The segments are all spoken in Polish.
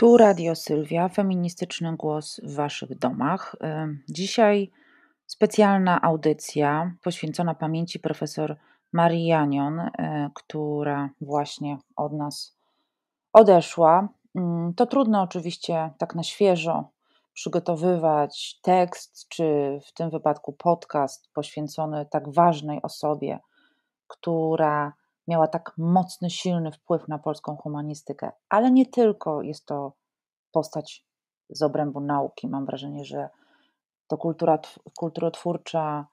Tu Radio Sylwia, feministyczny głos w Waszych domach. Dzisiaj specjalna audycja poświęcona pamięci profesor Marii Janion, e, która właśnie od nas odeszła. Mm, to trudno oczywiście tak na świeżo przygotowywać tekst, czy w tym wypadku podcast poświęcony tak ważnej osobie, która miała tak mocny, silny wpływ na polską humanistykę, ale nie tylko jest to postać z obrębu nauki. Mam wrażenie, że to kultura, kulturotwórcza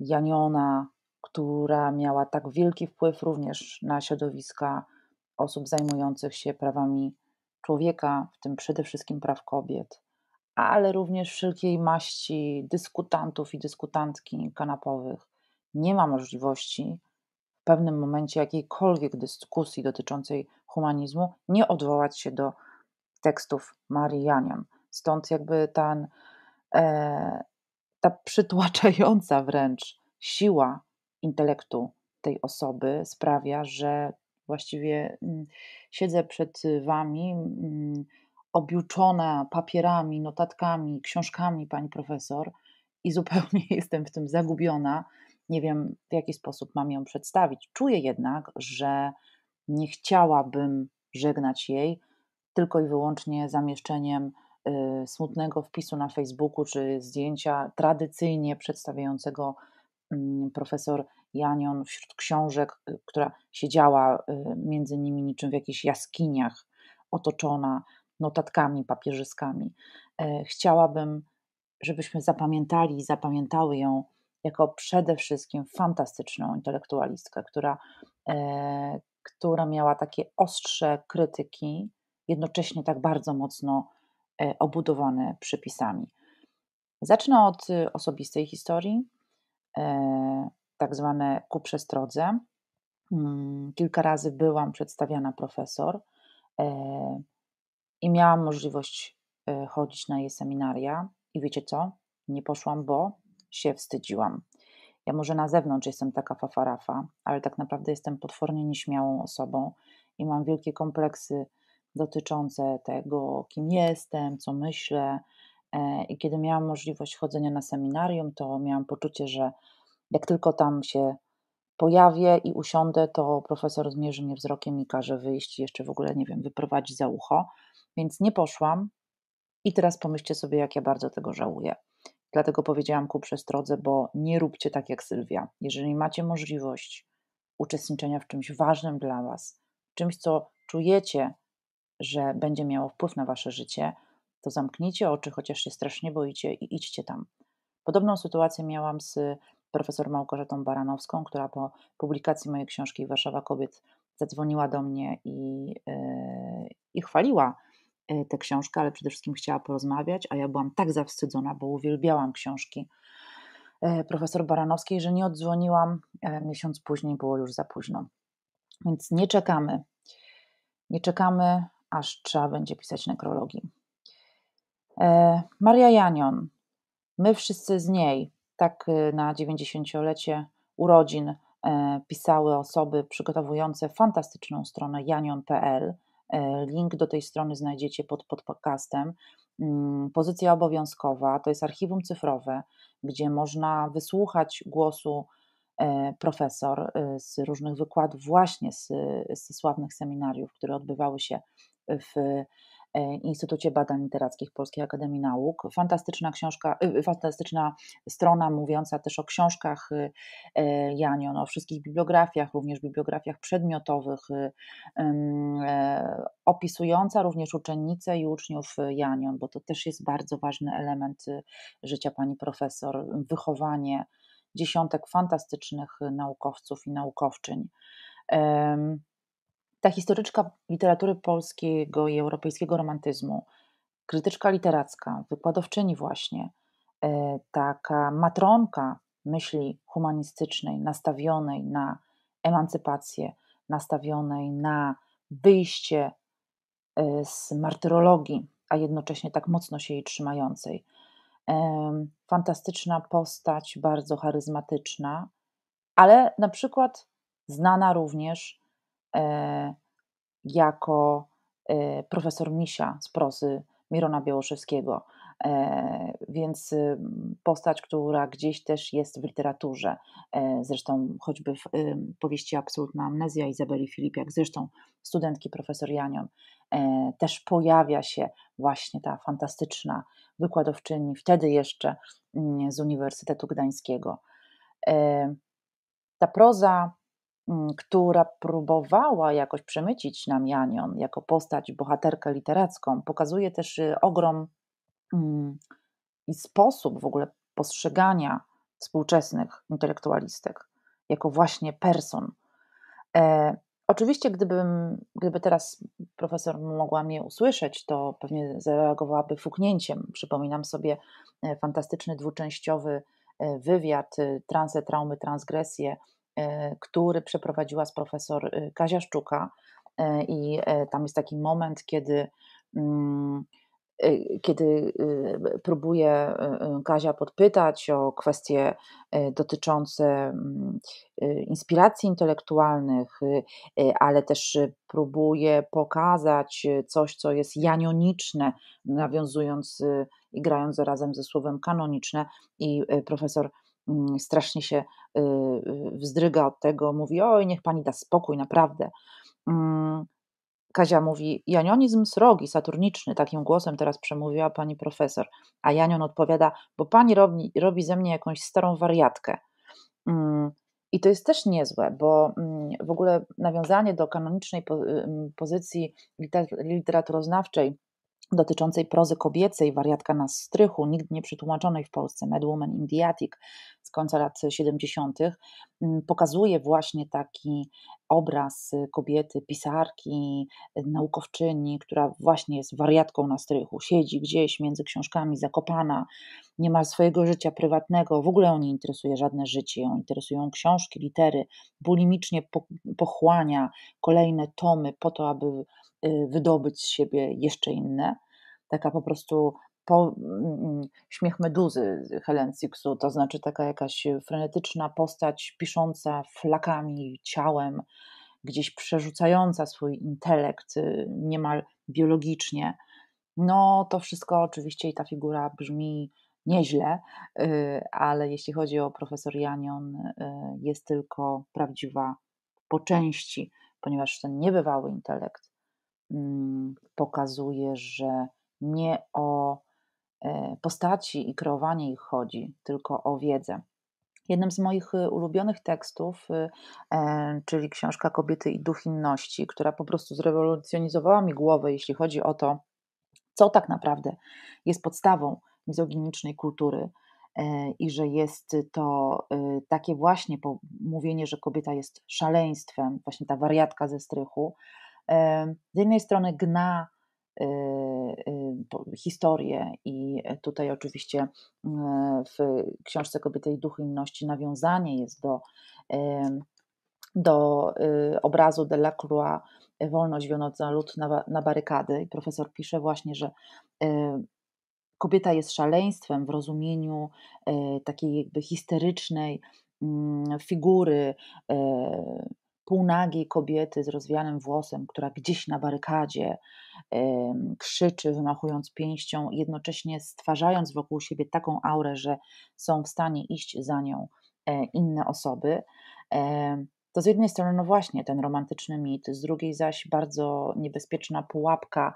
Janiona, która miała tak wielki wpływ również na środowiska osób zajmujących się prawami człowieka, w tym przede wszystkim praw kobiet, ale również wszelkiej maści dyskutantów i dyskutantki kanapowych. Nie ma możliwości pewnym momencie jakiejkolwiek dyskusji dotyczącej humanizmu nie odwołać się do tekstów Marianian. Stąd jakby ten, e, ta przytłaczająca wręcz siła intelektu tej osoby sprawia, że właściwie mm, siedzę przed Wami mm, objuczona papierami, notatkami, książkami, Pani Profesor, i zupełnie jestem w tym zagubiona nie wiem w jaki sposób mam ją przedstawić. Czuję jednak, że nie chciałabym żegnać jej tylko i wyłącznie zamieszczeniem y, smutnego wpisu na Facebooku czy zdjęcia tradycyjnie przedstawiającego mm, profesor Janion wśród książek, y, która siedziała y, między nimi niczym w jakichś jaskiniach, otoczona notatkami, papierzyskami. E, chciałabym, żebyśmy zapamiętali i zapamiętały ją jako przede wszystkim fantastyczną intelektualistkę, która, e, która miała takie ostrze krytyki, jednocześnie tak bardzo mocno e, obudowane przypisami. Zacznę od y, osobistej historii, e, tak zwane ku przestrodze. Mm, kilka razy byłam przedstawiana profesor i miałam możliwość chodzić na jej seminaria. I wiecie co? Nie poszłam, bo się wstydziłam. Ja może na zewnątrz jestem taka fafarafa, ale tak naprawdę jestem potwornie nieśmiałą osobą i mam wielkie kompleksy dotyczące tego, kim jestem, co myślę. E, I kiedy miałam możliwość chodzenia na seminarium, to miałam poczucie, że jak tylko tam się pojawię i usiądę, to profesor zmierzy mnie wzrokiem i każe wyjść, jeszcze w ogóle, nie wiem, wyprowadzi za ucho. Więc nie poszłam. I teraz pomyślcie sobie, jak ja bardzo tego żałuję. Dlatego powiedziałam ku przestrodze, bo nie róbcie tak jak Sylwia. Jeżeli macie możliwość uczestniczenia w czymś ważnym dla Was, czymś, co czujecie, że będzie miało wpływ na Wasze życie, to zamknijcie oczy, chociaż się strasznie boicie i idźcie tam. Podobną sytuację miałam z profesor Małgorzatą Baranowską, która po publikacji mojej książki Warszawa Kobiet zadzwoniła do mnie i, yy, i chwaliła Y, tę książkę, ale przede wszystkim chciała porozmawiać, a ja byłam tak zawstydzona, bo uwielbiałam książki y, profesor Baranowskiej, że nie odzwoniłam. Y, miesiąc później było już za późno. Więc nie czekamy. Nie czekamy, aż trzeba będzie pisać nekrologii. Maria Janion, my wszyscy z niej, tak na 90-lecie urodzin pisały osoby przygotowujące fantastyczną stronę janion.pl. E, link do tej strony znajdziecie pod, pod podcastem. Mm, pozycja obowiązkowa to jest archiwum cyfrowe, gdzie można wysłuchać głosu e, profesor e, z różnych wykładów, właśnie z, z sławnych seminariów, które odbywały się w E, Instytucie Badań Literackich Polskiej Akademii Nauk. Fantastyczna książka, y, y, fantastyczna strona mówiąca też o książkach y, e, Janion, no, o wszystkich bibliografiach, również bibliografiach przedmiotowych, e, opisująca również uczennice i uczniów Janion, bo to też jest bardzo ważny element życia pani profesor, wychowanie dziesiątek fantastycznych naukowców i naukowczyń ta historyczka literatury polskiego i europejskiego romantyzmu, krytyczka literacka, wykładowczyni właśnie, e, taka matronka myśli humanistycznej, nastawionej na emancypację, nastawionej na wyjście e, z martyrologii, a jednocześnie tak mocno się jej trzymającej. Fantastyczna postać, bardzo charyzmatyczna, ale na przykład znana również E, jako e, profesor Misia z prosy Mirona Białoszewskiego. E, więc y, postać, która gdzieś też jest w literaturze, zresztą choćby w y, powieści Absolutna Amnezja Izabeli Filipiak, zresztą studentki profesor Janion, też pojawia się właśnie ta fantastyczna wykładowczyni, wtedy jeszcze mm, z Uniwersytetu Gdańskiego. Ta proza która próbowała jakoś przemycić nam Janion jako postać, bohaterkę literacką, pokazuje też y, ogrom mm, i sposób w ogóle postrzegania współczesnych intelektualistek jako właśnie person. E, oczywiście, gdybym, gdyby teraz profesor mogła mnie usłyszeć, to pewnie zareagowałaby fuknięciem. Przypominam sobie e, fantastyczny dwuczęściowy e, wywiad y, Transe, Traumy, Transgresje E, który przeprowadziła z profesor e, Kazia Szczuka. E, I tam jest taki moment, kiedy mm, kiedy próbuje Kazia podpytać o kwestie dotyczące mm, inspiracji intelektualnych, ale też próbuje pokazać coś, co jest janioniczne, nawiązując i grając zarazem ze słowem kanoniczne. I profesor Mm, strasznie się y, y, wzdryga od tego, mówi: Oj, niech pani da spokój, naprawdę. Mm, Kazia mówi: Janionizm srogi, saturniczny, takim głosem teraz przemówiła pani profesor. A Janion odpowiada: Bo pani robi, robi ze mnie jakąś starą wariatkę. Mm, I to jest też niezłe, bo w ogóle nawiązanie do kanonicznej y, pozycji literaturoznawczej dotyczącej prozy kobiecej, wariatka na strychu, nigdy nie przetłumaczonej w Polsce, Mad Woman in the Attic z końca lat 70., mm, pokazuje właśnie taki obraz kobiety, pisarki, naukowczyni, która właśnie jest wariatką na strychu, siedzi gdzieś między książkami, zakopana, nie ma swojego życia prywatnego, w ogóle ją nie interesuje żadne życie, ją interesują książki, litery, bulimicznie pochłania kolejne tomy po to, aby Y, wydobyć z siebie jeszcze inne. Taka po prostu po, śmiech meduzy Helen Sixu, to znaczy taka jakaś frenetyczna postać pisząca flakami, ciałem, gdzieś przerzucająca swój intelekt y, niemal biologicznie. No to wszystko oczywiście i ta figura brzmi nieźle, y, ale jeśli chodzi o profesor Janion, jest tylko prawdziwa po części, ponieważ ten niebywały intelekt Mm, pokazuje, że nie o e, postaci i kreowanie ich chodzi, tylko o wiedzę. Jednym z moich y, ulubionych tekstów, y, e, czyli książka Kobiety i Duch Inności, która po prostu zrewolucjonizowała mi głowę, jeśli chodzi o to, co tak naprawdę jest podstawą mizoginicznej kultury e, i że jest to y, takie właśnie mówienie, że kobieta jest szaleństwem, właśnie ta wariatka ze strychu, z jednej strony gna y, y, historię i tutaj oczywiście y, w książce Kobiety i Duch Inności nawiązanie jest do, do obrazu Croix Wolność wiodąca lud na, na barykady i profesor pisze właśnie, że kobieta jest szaleństwem w rozumieniu takiej jakby histerycznej mm, figury półnagiej kobiety z rozwianym włosem, która gdzieś na barykadzie krzyczy, wymachując pięścią, jednocześnie stwarzając wokół siebie taką aurę, że są w stanie iść za nią e, inne osoby. to z jednej strony, no właśnie, ten romantyczny mit, z drugiej zaś bardzo niebezpieczna pułapka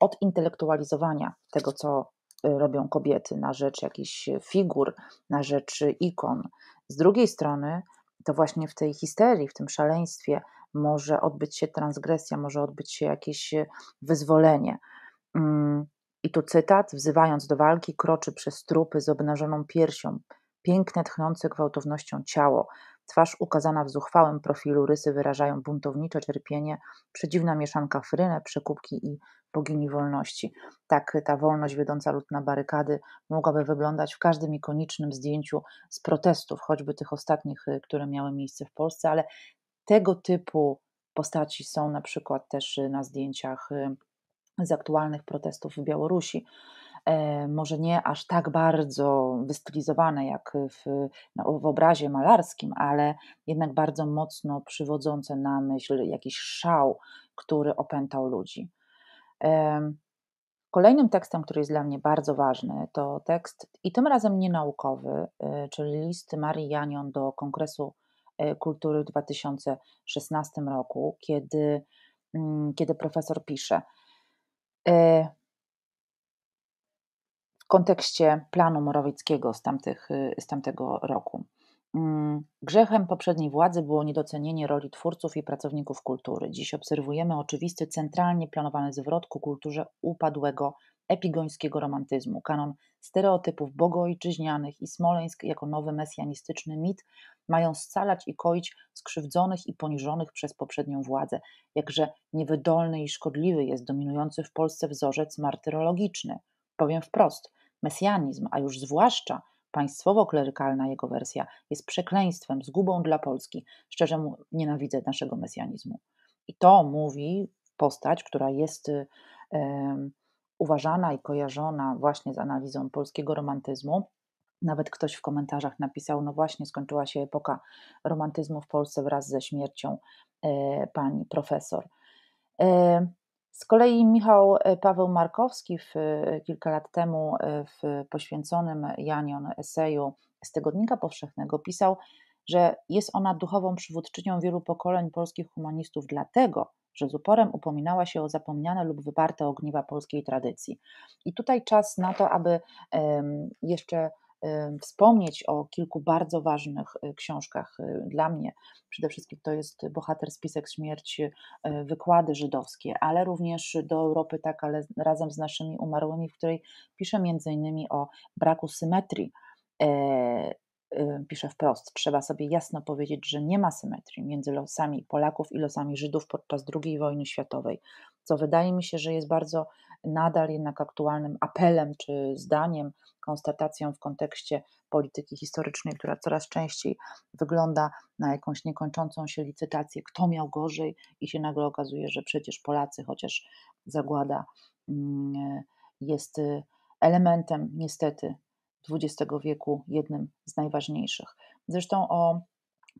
odintelektualizowania tego, co e, robią kobiety na rzecz jakichś figur, na rzecz ikon. Z drugiej strony, to właśnie w tej histerii, w tym szaleństwie może odbyć się transgresja, może odbyć się jakieś e, wyzwolenie. Mm, I tu cytat: Wzywając do walki, kroczy przez trupy z obnażoną piersią, piękne, tchnące gwałtownością ciało, Twarz ukazana w zuchwałym profilu rysy wyrażają buntownicze cierpienie, przedziwna mieszanka fryle, przekupki i bogini wolności. Tak ta wolność wiodąca lud na barykady mogłaby wyglądać w każdym ikonicznym zdjęciu z protestów, choćby tych ostatnich, y, które miały miejsce w Polsce, ale tego typu postaci są na przykład też y, na zdjęciach y, z aktualnych protestów w Białorusi. E, może nie aż tak bardzo wystylizowane jak w, no, w obrazie malarskim, ale jednak bardzo mocno przywodzące na myśl jakiś szał, który opętał ludzi. Kolejnym tekstem, który jest dla mnie bardzo ważny, to tekst i tym razem nienaukowy, e, czyli list Marii Janion do Kongresu e, Kultury w 2016 roku, kiedy, mm, kiedy profesor pisze kontekście planu Morawieckiego z, tamtych, y, z tamtego roku. Mm, grzechem poprzedniej władzy było niedocenienie roli twórców i pracowników kultury. Dziś obserwujemy oczywisty, centralnie planowany zwrot ku kulturze upadłego, epigońskiego romantyzmu. Kanon stereotypów bogoojczyźnianych i Smoleńsk jako nowy mesjanistyczny mit mają scalać i koić skrzywdzonych i poniżonych przez poprzednią władzę. Jakże niewydolny i szkodliwy jest dominujący w Polsce wzorzec martyrologiczny. Powiem wprost, Mesjanizm, a już zwłaszcza państwowo-klerykalna jego wersja, jest przekleństwem, zgubą dla Polski. Szczerze mu, nienawidzę naszego mesjanizmu. I to mówi postać, która jest y, uważana i kojarzona właśnie z analizą polskiego romantyzmu. Nawet ktoś w komentarzach napisał: No właśnie, skończyła się epoka romantyzmu w Polsce wraz ze śmiercią e, pani profesor. E, z kolei Michał e, Paweł Markowski w, e, kilka lat temu e, w poświęconym Janion eseju z Tygodnika Powszechnego pisał, że jest ona duchową przywódczynią wielu pokoleń polskich humanistów, dlatego że z uporem upominała się o zapomniane lub wyparte ogniwa polskiej tradycji. I tutaj czas na to, aby jeszcze wspomnieć o kilku bardzo ważnych y, książkach y, dla mnie. Przede wszystkim to jest Bohater Spisek Śmierci, y, wykłady żydowskie, ale również do Europy tak, ale razem z naszymi umarłymi, w której piszę między innymi o braku symetrii e, pisze wprost, trzeba sobie jasno powiedzieć, że nie ma symetrii między losami Polaków i losami Żydów podczas II wojny światowej, co wydaje mi się, że jest bardzo nadal jednak aktualnym apelem czy zdaniem, konstatacją w kontekście polityki historycznej, która coraz częściej wygląda na jakąś niekończącą się licytację, kto miał gorzej, i się nagle okazuje, że przecież Polacy, chociaż zagłada mm, jest y, elementem niestety XX wieku jednym z najważniejszych. Zresztą o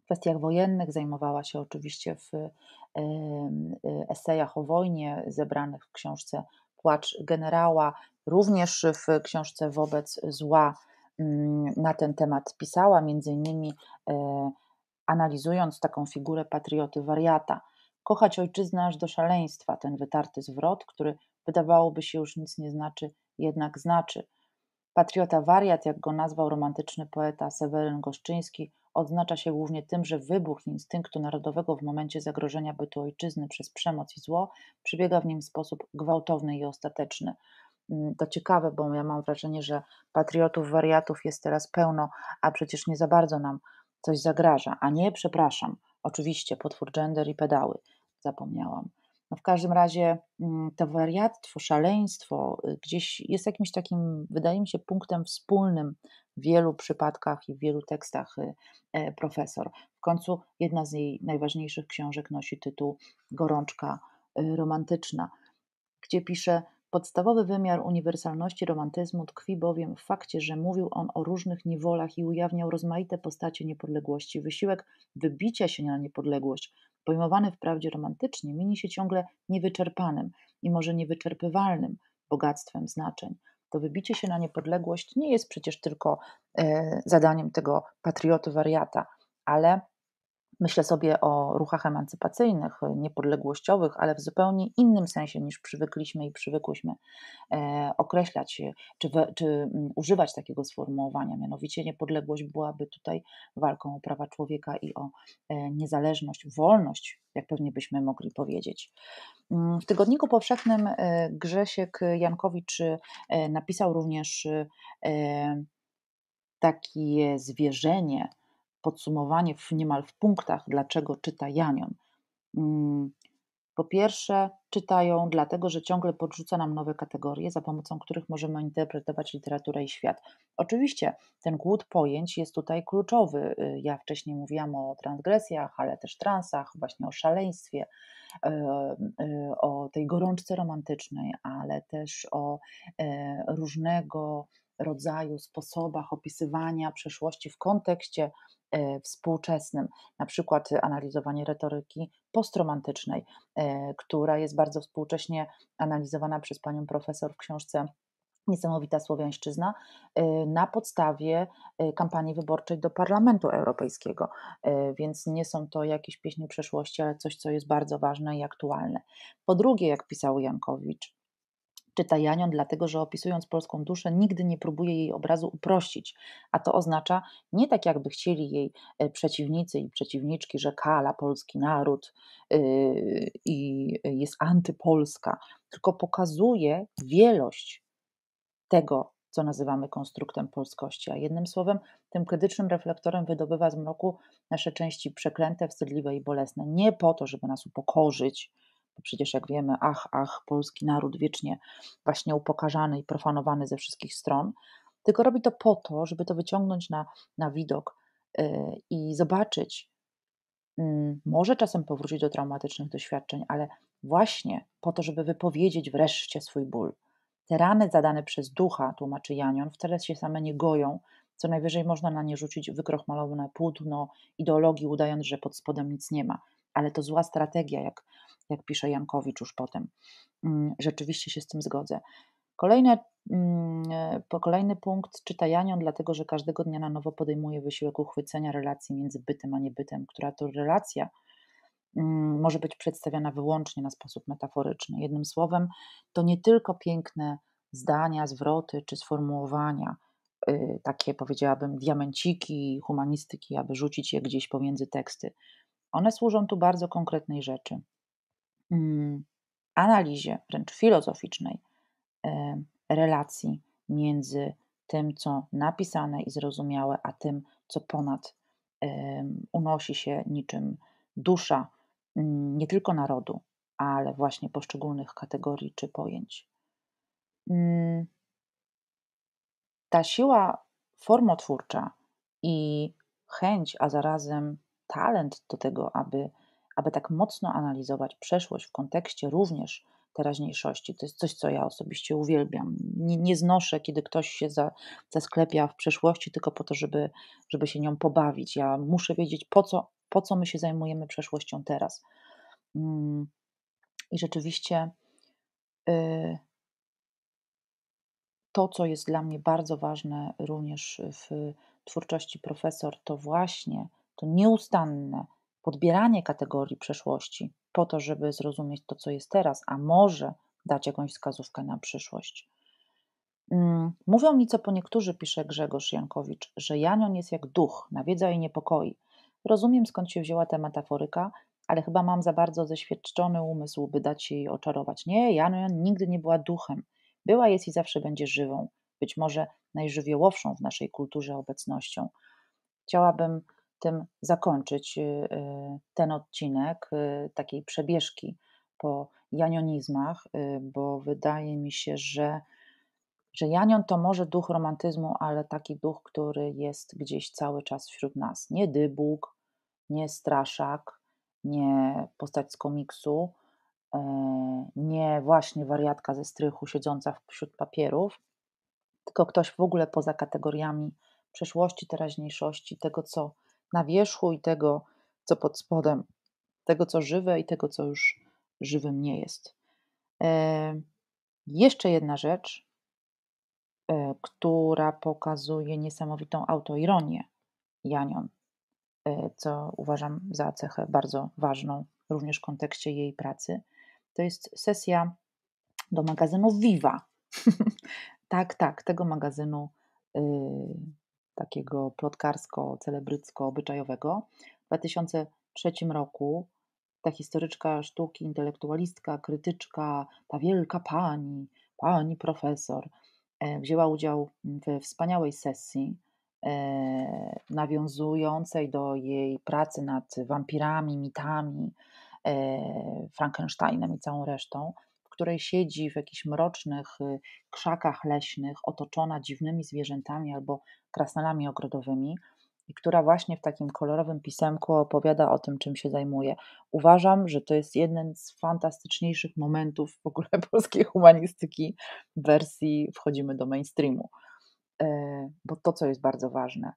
kwestiach wojennych zajmowała się oczywiście w y, y, esejach o wojnie zebranych w książce Płacz generała, również w książce Wobec zła mm, na ten temat pisała, między innymi e, analizując taką figurę patrioty wariata. Kochać ojczyznę aż do szaleństwa, ten wytarty zwrot, który wydawałoby się już nic nie znaczy, jednak znaczy. Patriota wariat, jak go nazwał romantyczny poeta Seweryn Goszczyński, odznacza się głównie tym, że wybuch instynktu narodowego w momencie zagrożenia bytu ojczyzny przez przemoc i zło przebiega w nim w sposób gwałtowny i ostateczny. Mm, to ciekawe, bo ja mam wrażenie, że patriotów, wariatów jest teraz pełno, a przecież nie za bardzo nam coś zagraża. A nie, przepraszam, oczywiście, potwór gender i pedały, zapomniałam. No w każdym razie mm, to wariactwo, szaleństwo y, gdzieś jest jakimś takim, wydaje mi się, punktem wspólnym wielu przypadkach i w wielu tekstach y, e, profesor. W końcu jedna z jej najważniejszych książek nosi tytuł Gorączka y, romantyczna, gdzie pisze: Podstawowy wymiar uniwersalności romantyzmu tkwi bowiem w fakcie, że mówił on o różnych niewolach i ujawniał rozmaite postacie niepodległości. Wysiłek wybicia się na niepodległość, pojmowany wprawdzie romantycznie, mini się ciągle niewyczerpanym i może niewyczerpywalnym bogactwem znaczeń to wybicie się na niepodległość nie jest przecież tylko e, zadaniem tego patrioty wariata, ale Myślę sobie o ruchach emancypacyjnych, niepodległościowych, ale w zupełnie innym sensie niż przywykliśmy i przywykłyśmy e, określać czy, we, czy mm, używać takiego sformułowania. Mianowicie niepodległość byłaby tutaj walką o prawa człowieka i o e, niezależność, wolność, jak pewnie byśmy mogli powiedzieć. Mm, w Tygodniku Powszechnym e, Grzesiek Jankowicz napisał również takie zwierzenie, podsumowanie w, niemal w punktach, dlaczego czyta Janion. Mm, po pierwsze, czytają dlatego, że ciągle podrzuca nam nowe kategorie, za pomocą których możemy interpretować literaturę i świat. Oczywiście ten głód pojęć jest tutaj kluczowy. Y, ja wcześniej mówiłam o transgresjach, ale też transach, właśnie o szaleństwie, y, y, o tej gorączce romantycznej, ale też o e, różnego rodzaju sposobach opisywania przeszłości w kontekście E, współczesnym, na przykład analizowanie retoryki postromantycznej, e, która jest bardzo współcześnie analizowana przez panią profesor w książce niesamowita Słowiańszczyzna e, na podstawie kampanii wyborczej do Parlamentu Europejskiego, więc nie są to jakieś pieśni przeszłości, ale coś, co jest bardzo ważne i aktualne. Po drugie, jak pisał Jankowicz, czyta Janion, dlatego że opisując polską duszę, nigdy nie próbuje jej obrazu uprościć, a to oznacza nie tak, jakby chcieli jej e, przeciwnicy i przeciwniczki, że kala polski naród e, i yy, jest antypolska, tylko pokazuje wielość tego, co nazywamy konstruktem polskości. A jednym słowem, tym krytycznym reflektorem wydobywa z mroku nasze części przeklęte, wstydliwe i bolesne. Nie po to, żeby nas upokorzyć, bo przecież jak wiemy, ach, ach, polski naród wiecznie właśnie upokarzany i profanowany ze wszystkich stron, tylko robi to po to, żeby to wyciągnąć na, na widok yy, i zobaczyć, yy, może czasem powrócić do traumatycznych doświadczeń, ale właśnie po to, żeby wypowiedzieć wreszcie swój ból. Te rany zadane przez ducha, tłumaczy Janion, wcale się same nie goją, co najwyżej można na nie rzucić wykrochmalowane płótno ideologii, udając, że pod spodem nic nie ma. Ale to zła strategia, jak jak pisze Jankowicz już potem. Mm, rzeczywiście się z tym zgodzę. Kolejne, mm, kolejny punkt czyta Janion, dlatego że każdego dnia na nowo podejmuje wysiłek uchwycenia relacji między bytem a niebytem, która to relacja mm, może być przedstawiana wyłącznie na sposób metaforyczny. Jednym słowem, to nie tylko piękne zdania, zwroty czy sformułowania, y, takie powiedziałabym diamenciki humanistyki, aby rzucić je gdzieś pomiędzy teksty. One służą tu bardzo konkretnej rzeczy. Mm, analizie, wręcz filozoficznej e, relacji między tym, co napisane i zrozumiałe, a tym, co ponad e, unosi się niczym dusza mm, nie tylko narodu, ale właśnie poszczególnych kategorii czy pojęć. Mm. Ta siła formotwórcza i chęć, a zarazem talent do tego, aby aby tak mocno analizować przeszłość w kontekście również teraźniejszości. To jest coś, co ja osobiście uwielbiam. Nie, nie znoszę, kiedy ktoś się za, zasklepia w przeszłości tylko po to, żeby, żeby się nią pobawić. Ja muszę wiedzieć, po co, po co my się zajmujemy przeszłością teraz. Mm, I rzeczywiście y, to, co jest dla mnie bardzo ważne również w twórczości profesor, to właśnie to nieustanne podbieranie kategorii przeszłości po to, żeby zrozumieć to, co jest teraz, a może dać jakąś wskazówkę na przyszłość. Mm, mówią mi co po niektórzy, pisze Grzegorz Jankowicz, że Janion jest jak duch, nawiedza i niepokoi. Rozumiem skąd się wzięła ta metaforyka, ale chyba mam za bardzo zeświadczony umysł, by dać jej oczarować. Nie, Janion nigdy nie była duchem. Była, jest i zawsze będzie żywą, być może najżywiołowszą w naszej kulturze obecnością. Chciałabym tym zakończyć y, y, ten odcinek y, takiej przebieżki po janionizmach, bo wydaje mi się, że, że janion to może duch romantyzmu, ale taki duch, który jest gdzieś cały czas wśród nas. Nie dybuk, nie straszak, nie postać z komiksu, e, nie właśnie wariatka ze strychu siedząca wśród papierów, tylko ktoś w ogóle poza kategoriami przeszłości, teraźniejszości, tego co na wierzchu i tego, co pod spodem, tego, co żywe i tego, co już żywym nie jest. E, jeszcze jedna rzecz, e, która pokazuje niesamowitą autoironię Janion, e, co uważam za cechę bardzo ważną, również w kontekście jej pracy, to jest sesja do magazynu Viva. tak, tak, tego magazynu y, takiego plotkarsko-celebrycko-obyczajowego. W 2003 roku ta historyczka sztuki, intelektualistka, krytyczka, ta wielka pani, pani profesor, e, wzięła udział w wspaniałej sesji e, nawiązującej do jej pracy nad wampirami, mitami, e, Frankensteinem i całą resztą której siedzi w jakichś mrocznych y, krzakach leśnych, otoczona dziwnymi zwierzętami albo krasnalami ogrodowymi, i która właśnie w takim kolorowym pisemku opowiada o tym, czym się zajmuje. Uważam, że to jest jeden z fantastyczniejszych momentów w ogóle polskiej humanistyki w wersji wchodzimy do mainstreamu. E, bo to, co jest bardzo ważne,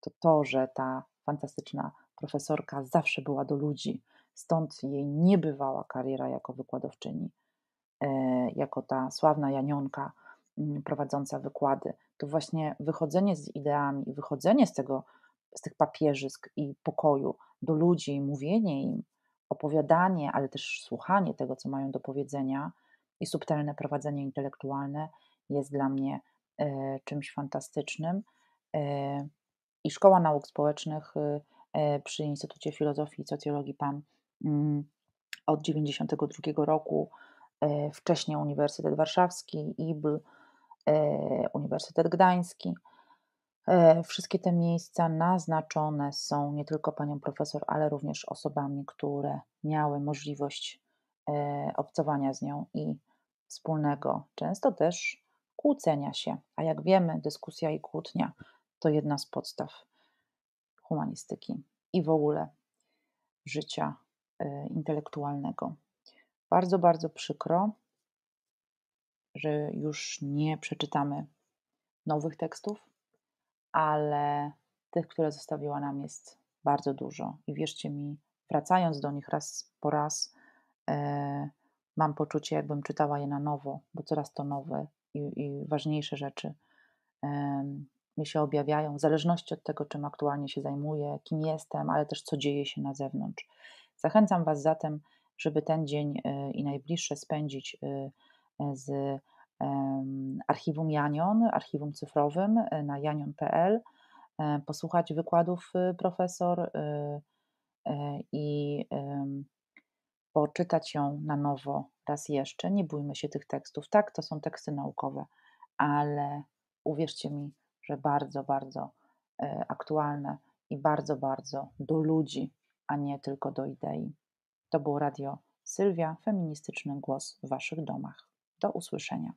to to, że ta fantastyczna profesorka zawsze była do ludzi, stąd jej niebywała kariera jako wykładowczyni. E, jako ta sławna Janionka mm, prowadząca wykłady, to właśnie wychodzenie z ideami, wychodzenie z tego, z tych papieżysk i pokoju do ludzi, mówienie im, opowiadanie, ale też słuchanie tego, co mają do powiedzenia i subtelne prowadzenie intelektualne jest dla mnie e, czymś fantastycznym. E, I Szkoła Nauk Społecznych y, przy Instytucie Filozofii i Socjologii PAM mm, od 1992 roku E, wcześniej Uniwersytet Warszawski, IBL, e, Uniwersytet Gdański. E, wszystkie te miejsca naznaczone są nie tylko panią profesor, ale również osobami, które miały możliwość obcowania z nią i wspólnego, często też kłócenia się. A jak wiemy, dyskusja i kłótnia to jedna z podstaw humanistyki i w ogóle życia intelektualnego. Bardzo, bardzo przykro, że już nie przeczytamy nowych tekstów, ale tych, które zostawiła nam, jest bardzo dużo. I wierzcie mi, wracając do nich raz po raz, e, mam poczucie, jakbym czytała je na nowo, bo coraz to nowe i, i ważniejsze rzeczy e, mi się objawiają, w zależności od tego, czym aktualnie się zajmuję, kim jestem, ale też co dzieje się na zewnątrz. Zachęcam Was zatem żeby ten dzień e, i najbliższe spędzić e, e, z archiwum Janion, archiwum cyfrowym na janion.pl, posłuchać wykładów profesor i poczytać ją na nowo raz jeszcze. Nie bójmy się tych tekstów. Tak, to są teksty naukowe, ale uwierzcie mi, że bardzo, bardzo aktualne i bardzo, bardzo do ludzi, a nie tylko do idei. To było radio Sylwia, feministyczny głos w Waszych domach. Do usłyszenia.